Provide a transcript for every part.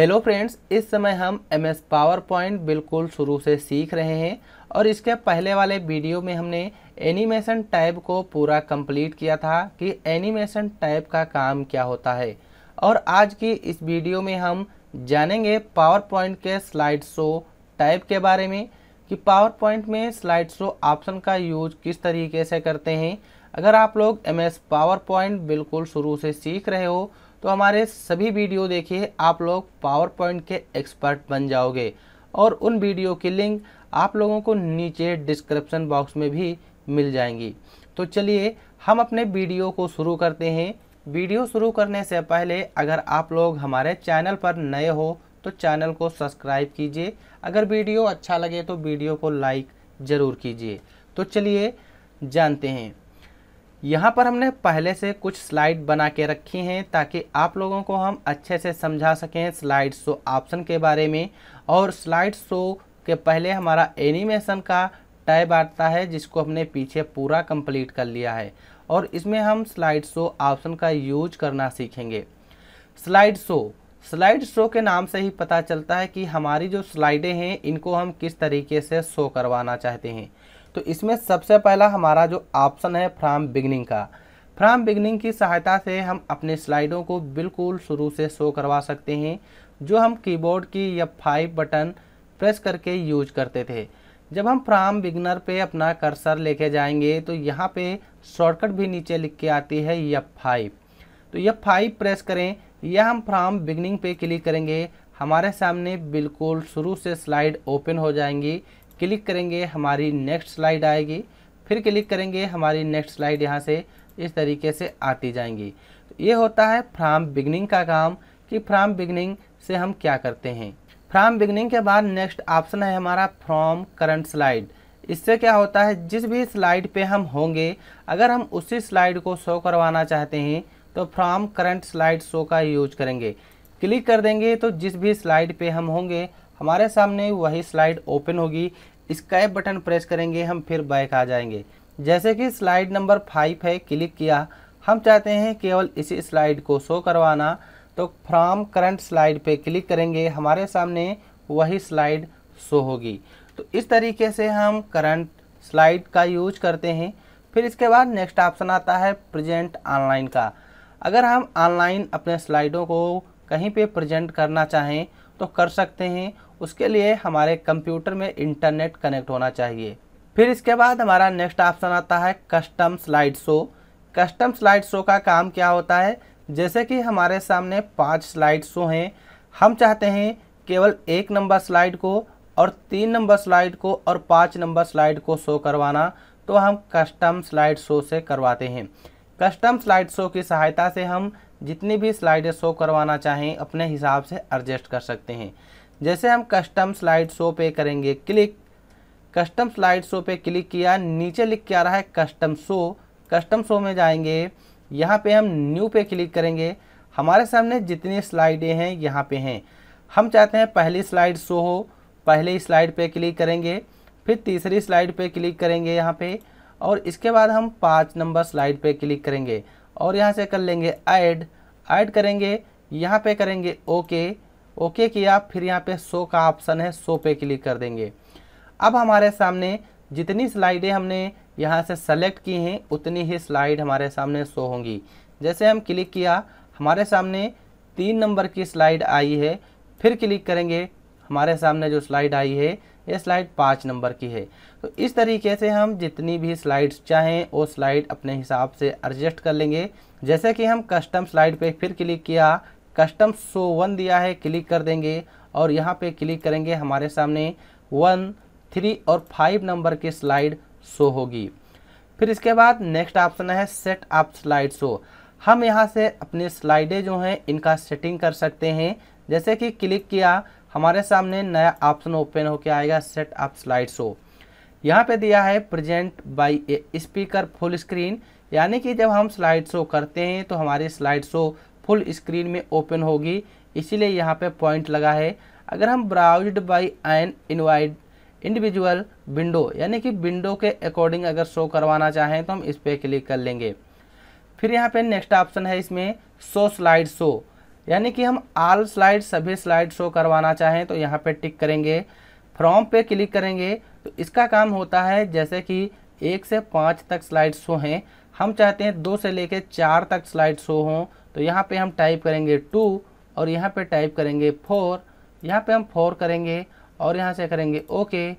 hello friends इस समय हम एम एस पावर पॉइंट बिल्कुल शुरू से सीख रहे हैं और इसके पहले वाले वीडियो में हमने एनिमेशन टाइप को पूरा कंप्लीट किया था कि एनिमेशन टाइप का काम क्या होता है और आज की इस वीडियो में हम जानेंगे पावर पॉइंट के स्लाइड शो टाइप के बारे में कि पावर पॉइंट में स्लाइड शो ऑप्शन का यूज किस तरीके से करते हैं अगर आप लोग एम एस पावर पॉइंट बिल्कुल शुरू से सीख रहे हो तो हमारे सभी वीडियो देखिए आप लोग पावर पॉइंट के एक्सपर्ट बन जाओगे और उन वीडियो की लिंक आप लोगों को नीचे डिस्क्रिप्शन बॉक्स में भी मिल जाएंगी तो चलिए हम अपने वीडियो को शुरू करते हैं वीडियो शुरू करने से पहले अगर आप लोग हमारे चैनल पर नए हो तो चैनल को सब्सक्राइब कीजिए अगर वीडियो अच्छा लगे तो वीडियो को लाइक ज़रूर कीजिए तो चलिए जानते हैं यहाँ पर हमने पहले से कुछ स्लाइड बना के रखी हैं ताकि आप लोगों को हम अच्छे से समझा सकें स्लाइड शो ऑप्शन के बारे में और स्लाइड शो के पहले हमारा एनिमेशन का टैब आता है जिसको हमने पीछे पूरा कंप्लीट कर लिया है और इसमें हम स्लाइड शो ऑप्शन का यूज करना सीखेंगे स्लाइड शो स्लाइड शो के नाम से ही पता चलता है कि हमारी जो स्लाइडें हैं इनको हम किस तरीके से शो करवाना चाहते हैं तो इसमें सबसे पहला हमारा जो ऑप्शन है फ्राम बिगनिंग का फ्राम बिगनिंग की सहायता से हम अपने स्लाइडों को बिल्कुल शुरू से शो करवा सकते हैं जो हम कीबोर्ड की या फाइव बटन प्रेस करके यूज करते थे जब हम फ्राम बिगनर पे अपना कर्सर लेके जाएंगे तो यहाँ पे शॉर्टकट भी नीचे लिख के आती है यफ फाइव तो यफ फाइव प्रेस करें या हम फ्राम बिगनिंग पे क्लिक करेंगे हमारे सामने बिल्कुल शुरू से स्लाइड ओपन हो जाएंगी क्लिक करेंगे हमारी नेक्स्ट स्लाइड आएगी फिर क्लिक करेंगे हमारी नेक्स्ट स्लाइड यहाँ से इस तरीके से आती जाएंगी तो ये होता है फ्राम बिगनिंग का काम कि फ्राम बिगनिंग से हम क्या करते हैं फ्राम बिगनिंग के बाद नेक्स्ट ऑप्शन है हमारा फ्रॉम करंट स्लाइड इससे क्या होता है जिस भी स्लाइड पे हम होंगे अगर हम उसी स्लाइड को शो करवाना चाहते हैं तो फ्राम करंट स्लाइड शो का यूज करेंगे क्लिक कर देंगे तो जिस भी स्लाइड पे हम होंगे हमारे सामने वही स्लाइड ओपन होगी स्काइप बटन प्रेस करेंगे हम फिर बैक आ जाएंगे जैसे कि स्लाइड नंबर फाइव है क्लिक किया हम चाहते हैं केवल इसी स्लाइड को शो करवाना तो फ्रॉम करंट स्लाइड पे क्लिक करेंगे हमारे सामने वही स्लाइड शो होगी तो इस तरीके से हम करंट स्लाइड का यूज करते हैं फिर इसके बाद नेक्स्ट ऑप्शन आता है प्रेजेंट ऑनलाइन का अगर हम ऑनलाइन अपने स्लाइडों को कहीं पे प्रेजेंट करना चाहें तो कर सकते हैं उसके लिए हमारे कंप्यूटर में इंटरनेट कनेक्ट होना चाहिए फिर इसके बाद हमारा नेक्स्ट ऑप्शन आता है custom slide show custom slide show का काम क्या होता है जैसे कि हमारे सामने पांच स्लाइड शो हैं हम चाहते हैं केवल एक नंबर स्लाइड को और तीन नंबर स्लाइड को और पाँच नंबर स्लाइड को शो करवाना तो हम कस्टम स्लाइड शो से करवाते हैं कस्टम स्लाइड शो की सहायता से हम जितनी भी स्लाइडें शो करवाना चाहें अपने हिसाब से एडजस्ट कर सकते हैं जैसे हम कस्टम स्लाइड शो पे करेंगे क्लिक कस्टम स्लाइड शो पे क्लिक किया नीचे लिख के आ रहा है कस्टम शो कस्टम शो में जाएंगे यहाँ पे हम न्यू पे क्लिक करेंगे हमारे सामने जितनी स्लाइडें हैं यहाँ पे हैं हम चाहते हैं पहली स्लाइड शो हो पहले स्लाइड पे क्लिक करेंगे फिर तीसरी स्लाइड पे क्लिक करेंगे यहाँ पे और इसके बाद हम पाँच नंबर स्लाइड पे क्लिक करेंगे और यहाँ से कर लेंगे ऐड ऐड करेंगे यहाँ पे करेंगे ओके ओके किया फिर यहाँ पे शो का ऑप्शन है शो पे क्लिक कर देंगे अब हमारे सामने जितनी स्लाइडें हमने यहाँ से सेलेक्ट की हैं उतनी ही स्लाइड हमारे सामने शो होंगी जैसे हम क्लिक किया हमारे सामने तीन नंबर की स्लाइड आई है फिर क्लिक करेंगे हमारे सामने जो स्लाइड आई है ये स्लाइड पाँच नंबर की है तो इस तरीके से हम जितनी भी स्लाइड्स चाहें वो स्लाइड अपने हिसाब से एडजस्ट कर लेंगे जैसे कि हम कस्टम स्लाइड पे फिर क्लिक किया कस्टम शो वन दिया है क्लिक कर देंगे और यहाँ पे क्लिक करेंगे हमारे सामने वन थ्री और फाइव नंबर की स्लाइड शो होगी फिर इसके बाद नेक्स्ट ऑप्शन है सेट अप स्लाइड शो हम यहाँ से अपने स्लाइडें जो हैं इनका सेटिंग कर सकते हैं जैसे कि क्लिक किया हमारे सामने नया ऑप्शन ओपन होकर आएगा सेट अप स्लाइड शो यहाँ पे दिया है present by a speaker full screen यानी कि जब हम स्लाइड शो करते हैं तो हमारी स्लाइड शो फुल स्क्रीन में ओपन होगी इसीलिए यहाँ पे पॉइंट लगा है अगर हम ब्राउज्ड बाय एन इनवाइड इंडिविजुअल विंडो यानी कि विंडो के अकॉर्डिंग अगर शो करवाना चाहें तो हम इस पर क्लिक कर लेंगे फिर यहाँ पे नेक्स्ट ऑप्शन है इसमें शो स्लाइड शो यानी कि हम आल स्लाइड सभी स्लाइड शो करवाना चाहें तो यहाँ पे टिक करेंगे फ्रॉम पे क्लिक करेंगे तो इसका काम होता है जैसे कि एक से पाँच तक स्लाइड शो हैं हम चाहते हैं दो से लेकर चार तक स्लाइड शो हों तो यहाँ पे हम टाइप करेंगे टू और यहाँ पे टाइप करेंगे फोर यहाँ पे हम फोर करेंगे और यहाँ से करेंगे ओके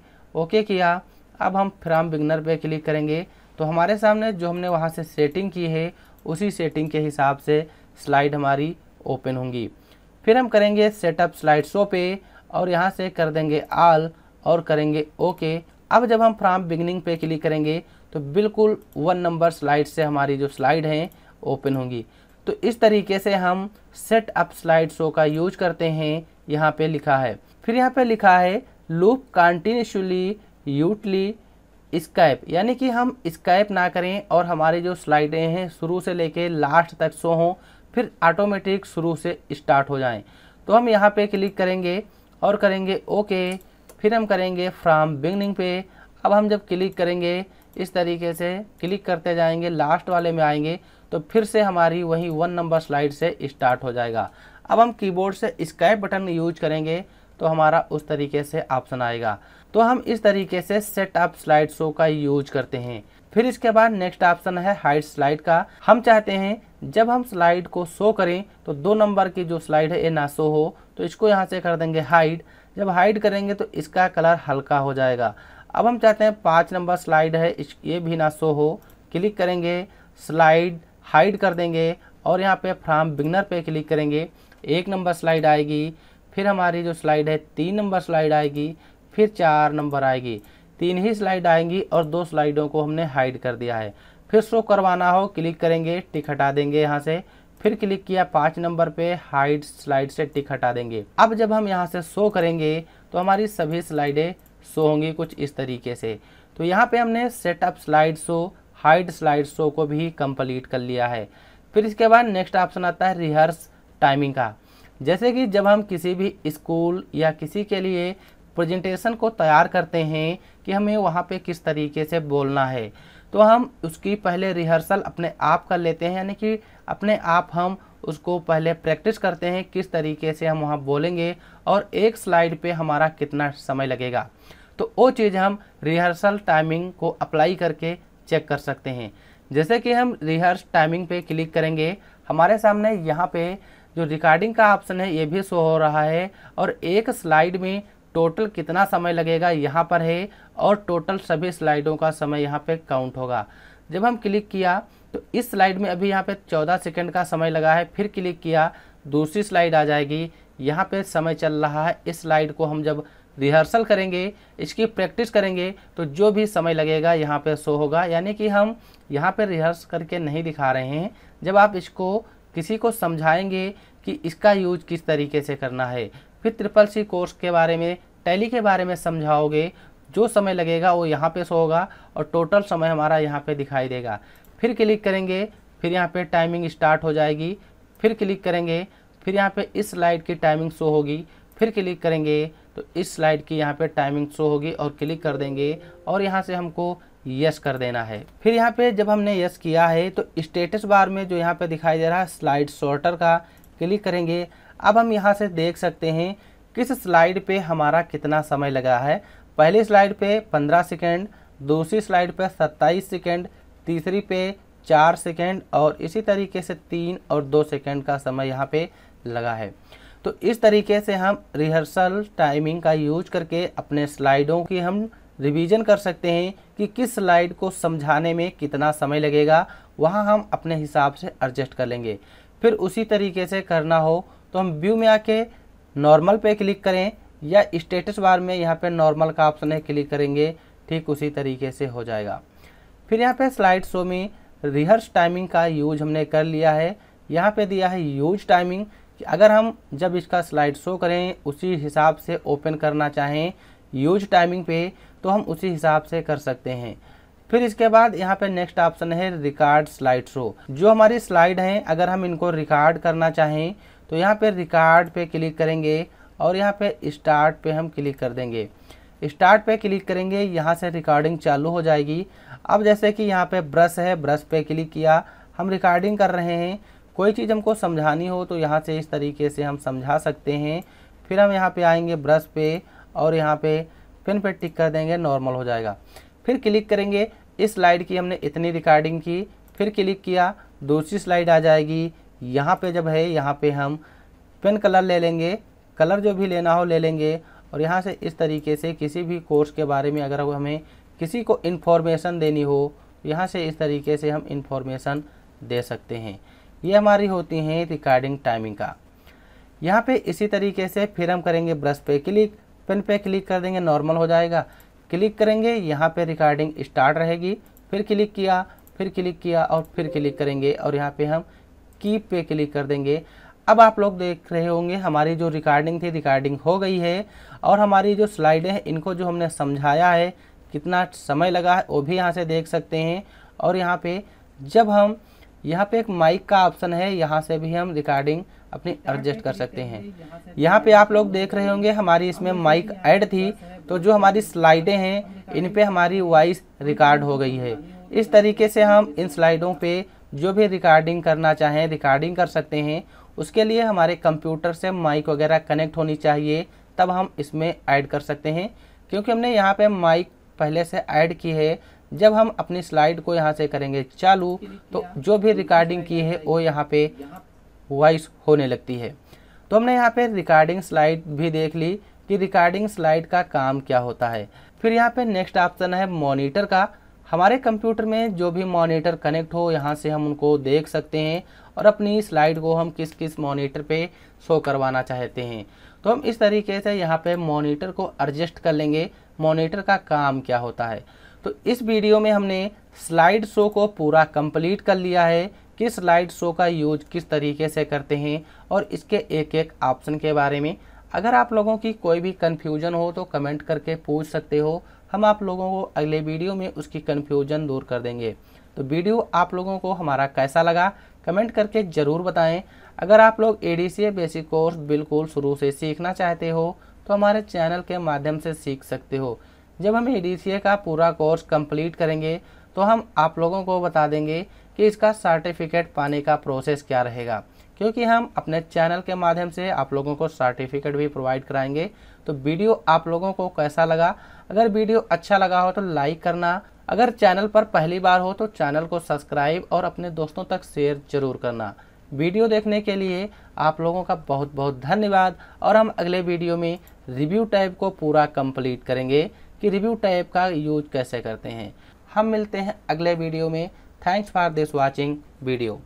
ओके किया अब हम फ्राम बिगनर पे क्लिक करेंगे तो हमारे सामने जो हमने वहाँ से सेटिंग की है उसी सेटिंग के हिसाब से स्लाइड हमारी ओपन होंगी फिर हम करेंगे सेटअप स्लाइड शो पे और यहाँ से कर देंगे आल और करेंगे ओके अब जब हम फ्राम बिगनिंग पे क्लिक करेंगे तो बिल्कुल वन नंबर स्लाइड से हमारी जो स्लाइड हैं ओपन होंगी तो इस तरीके से हम सेट अप स्लाइड शो का यूज करते हैं यहाँ पे लिखा है फिर यहाँ पे लिखा है लूप कंटिन्यूशली यूटली स्काइप यानी कि हम स्काइप ना करें और हमारी जो स्लाइडें हैं शुरू से लेके लास्ट तक शो हों फिर ऑटोमेटिक शुरू से स्टार्ट हो जाएं तो हम यहाँ पे क्लिक करेंगे और करेंगे ओके फिर हम करेंगे फ्राम बिगनिंग पे अब हम जब क्लिक करेंगे इस तरीके से क्लिक करते जाएंगे लास्ट वाले में आएंगे तो फिर से हमारी वही वन नंबर स्लाइड से स्टार्ट हो जाएगा अब हम कीबोर्ड से स्काइप बटन यूज करेंगे तो हमारा उस तरीके से ऑप्शन आएगा तो हम इस तरीके से सेटअप स्लाइड शो का यूज करते हैं फिर इसके बाद नेक्स्ट ऑप्शन है हाइट स्लाइड का हम चाहते हैं जब हम स्लाइड को शो करें तो दो नंबर की जो स्लाइड है ये ना शो हो तो इसको यहाँ से कर देंगे हाइड जब हाइड करेंगे तो इसका कलर हल्का हो जाएगा अब हम चाहते हैं पाँच नंबर स्लाइड है ये भी ना शो हो क्लिक करेंगे स्लाइड हाइड कर देंगे और यहाँ पे फ्राम बिगनर पे क्लिक करेंगे एक नंबर स्लाइड आएगी फिर हमारी जो स्लाइड है तीन नंबर स्लाइड आएगी फिर चार नंबर आएगी तीन ही स्लाइड आएंगी और दो स्लाइडों को हमने हाइड कर दिया है फिर शो करवाना हो क्लिक करेंगे टिक हटा देंगे यहाँ से फिर क्लिक किया पाँच नंबर पे हाइड स्लाइड से टिक हटा देंगे अब जब हम यहाँ से शो करेंगे तो हमारी सभी स्लाइडें शो होंगी कुछ इस तरीके से तो यहाँ पे हमने setup slide show hide slide show को भी कंप्लीट कर लिया है फिर इसके बाद नेक्स्ट ऑप्शन आता है रिहर्स टाइमिंग का जैसे कि जब हम किसी भी स्कूल या किसी के लिए प्रेजेंटेशन को तैयार करते हैं कि हमें वहाँ पे किस तरीके से बोलना है तो हम उसकी पहले रिहर्सल अपने आप कर लेते हैं यानी कि अपने आप हम उसको पहले प्रैक्टिस करते हैं किस तरीके से हम वहाँ बोलेंगे और एक स्लाइड पे हमारा कितना समय लगेगा तो वो चीज़ हम रिहर्सल टाइमिंग को अप्लाई करके चेक कर सकते हैं जैसे कि हम रिहर्स टाइमिंग पे क्लिक करेंगे हमारे सामने यहाँ पे जो रिकॉर्डिंग का ऑप्शन है ये भी शो हो रहा है और एक स्लाइड में टोटल कितना समय लगेगा यहाँ पर है और टोटल सभी स्लाइडों का समय यहाँ पे काउंट होगा जब हम क्लिक किया तो इस स्लाइड में अभी यहाँ पे 14 सेकंड का समय लगा है फिर क्लिक किया दूसरी स्लाइड आ जाएगी यहाँ पे समय चल रहा है इस स्लाइड को हम जब रिहर्सल करेंगे इसकी प्रैक्टिस करेंगे तो जो भी समय लगेगा यहाँ पे शो होगा यानी कि हम यहाँ पे रिहर्स करके नहीं दिखा रहे हैं जब आप इसको किसी को समझाएंगे कि इसका यूज किस तरीके से करना है फिर ट्रिपल सी कोर्स के बारे में टैली के बारे में समझाओगे जो समय लगेगा वो यहाँ पे शो होगा और टोटल समय हमारा यहाँ पे दिखाई देगा फिर क्लिक करेंगे फिर यहाँ पे टाइमिंग स्टार्ट हो जाएगी फिर क्लिक करेंगे फिर यहाँ पे इस स्लाइड की टाइमिंग शो होगी फिर क्लिक करेंगे तो इस स्लाइड की यहाँ पे टाइमिंग शो होगी और क्लिक कर देंगे और यहाँ से हमको यस कर देना है फिर यहाँ पे जब हमने यस किया है तो स्टेटस बार में जो यहाँ पे दिखाई दे रहा है स्लाइड शॉर्टर का क्लिक करेंगे अब हम यहाँ से देख सकते हैं किस स्लाइड पे हमारा कितना समय लगा है पहली स्लाइड पे 15 सेकेंड दूसरी स्लाइड पे 27 सेकेंड तीसरी पे चार सेकेंड और इसी तरीके से तीन और दो सेकेंड का समय यहाँ पे लगा है तो इस तरीके से हम रिहर्सल टाइमिंग का यूज करके अपने स्लाइडों की हम रिवीजन कर सकते हैं कि किस स्लाइड को समझाने में कितना समय लगेगा वहाँ हम अपने हिसाब से एडजस्ट कर लेंगे फिर उसी तरीके से करना हो तो हम व्यू में आके नॉर्मल पे क्लिक करें या स्टेटस बार में यहाँ पे नॉर्मल का ऑप्शन है क्लिक करेंगे ठीक उसी तरीके से हो जाएगा फिर यहाँ पे स्लाइड शो में रिहर्स टाइमिंग का यूज हमने कर लिया है यहाँ पे दिया है यूज टाइमिंग कि अगर हम जब इसका स्लाइड शो करें उसी हिसाब से ओपन करना चाहें यूज टाइमिंग पे तो हम उसी हिसाब से कर सकते हैं फिर इसके बाद यहाँ पे नेक्स्ट ऑप्शन है रिकॉर्ड स्लाइड शो जो हमारी स्लाइड हैं अगर हम इनको रिकॉर्ड करना चाहें तो यहाँ पे रिकॉर्ड पे क्लिक करेंगे और यहाँ पे स्टार्ट पे हम क्लिक कर देंगे स्टार्ट पे क्लिक करेंगे यहाँ से रिकॉर्डिंग चालू हो जाएगी अब जैसे कि यहाँ पे ब्रश है ब्रश पे क्लिक किया हम रिकॉर्डिंग कर रहे हैं कोई चीज़ हमको समझानी हो तो यहाँ से इस तरीके से हम समझा सकते हैं फिर हम यहाँ पे आएंगे ब्रश पे और यहाँ पे पिन पे टिक कर देंगे नॉर्मल हो जाएगा फिर क्लिक करेंगे इस स्लाइड की हमने इतनी रिकॉर्डिंग की फिर क्लिक किया दूसरी स्लाइड आ जाएगी यहाँ पे जब है यहाँ पे हम पेन कलर ले लेंगे कलर जो भी लेना हो ले लेंगे और यहाँ से इस तरीके से किसी भी कोर्स के बारे में अगर हमें किसी को इन्फॉर्मेशन देनी हो यहाँ से इस तरीके से हम इन्फॉर्मेशन दे सकते हैं ये हमारी होती हैं रिकॉर्डिंग टाइमिंग का यहाँ पे इसी तरीके से फिर हम करेंगे ब्रश पे क्लिक पेन पे क्लिक कर देंगे नॉर्मल हो जाएगा क्लिक करेंगे यहाँ पे रिकॉर्डिंग स्टार्ट रहेगी फिर क्लिक किया फिर क्लिक किया और फिर क्लिक करेंगे और यहाँ पे हम कीप पे क्लिक कर देंगे अब आप लोग देख रहे होंगे हमारी जो रिकॉर्डिंग थी रिकॉर्डिंग हो गई है और हमारी जो स्लाइडें हैं इनको जो हमने समझाया है कितना समय लगा है वो भी यहाँ से देख सकते हैं और यहाँ पर जब हम यहाँ पे एक माइक का ऑप्शन है यहाँ से भी हम रिकॉर्डिंग अपनी एडजस्ट कर सकते हैं यहाँ पे आप लोग देख रहे होंगे हमारी इसमें माइक ऐड थी तो जो हमारी स्लाइडें हैं इन पे हमारी वॉइस रिकॉर्ड हो गई है इस तरीके से हम इन स्लाइडों पे जो भी रिकॉर्डिंग करना चाहें रिकॉर्डिंग कर सकते हैं उसके लिए हमारे कंप्यूटर से माइक वगैरह कनेक्ट होनी चाहिए तब हम इसमें ऐड कर सकते हैं क्योंकि हमने यहाँ पे माइक पहले से ऐड की है जब हम अपनी स्लाइड को यहाँ से करेंगे चालू तो जो भी रिकॉर्डिंग की है वो यहाँ पे वॉइस होने लगती है तो हमने यहाँ पे रिकॉर्डिंग स्लाइड भी देख ली कि रिकॉर्डिंग स्लाइड का काम क्या होता है फिर यहाँ पे नेक्स्ट ऑप्शन है मॉनिटर का हमारे कंप्यूटर में जो भी मॉनिटर कनेक्ट हो यहाँ से हम उनको देख सकते हैं और अपनी स्लाइड को हम किस किस मॉनिटर पे शो करवाना चाहते हैं तो हम इस तरीके से यहाँ पे मॉनिटर को एडजस्ट कर लेंगे मॉनिटर का काम क्या होता है तो इस वीडियो में हमने स्लाइड शो को पूरा कंप्लीट कर लिया है कि स्लाइड शो का यूज किस तरीके से करते हैं और इसके एक एक ऑप्शन के बारे में अगर आप लोगों की कोई भी कन्फ्यूजन हो तो कमेंट करके पूछ सकते हो हम आप लोगों को अगले वीडियो में उसकी कन्फ्यूजन दूर कर देंगे तो वीडियो आप लोगों को हमारा कैसा लगा कमेंट करके ज़रूर बताएं अगर आप लोग ए बेसिक कोर्स बिल्कुल शुरू से सीखना चाहते हो तो हमारे चैनल के माध्यम से सीख सकते हो जब हम ई का पूरा कोर्स कंप्लीट करेंगे तो हम आप लोगों को बता देंगे कि इसका सर्टिफिकेट पाने का प्रोसेस क्या रहेगा क्योंकि हम अपने चैनल के माध्यम से आप लोगों को सर्टिफिकेट भी प्रोवाइड कराएंगे तो वीडियो आप लोगों को कैसा लगा अगर वीडियो अच्छा लगा हो तो लाइक करना अगर चैनल पर पहली बार हो तो चैनल को सब्सक्राइब और अपने दोस्तों तक शेयर जरूर करना वीडियो देखने के लिए आप लोगों का बहुत बहुत धन्यवाद और हम अगले वीडियो में रिव्यू टाइप को पूरा कंप्लीट करेंगे कि रिव्यू टाइप का यूज कैसे करते हैं हम मिलते हैं अगले वीडियो में thanks for this watching video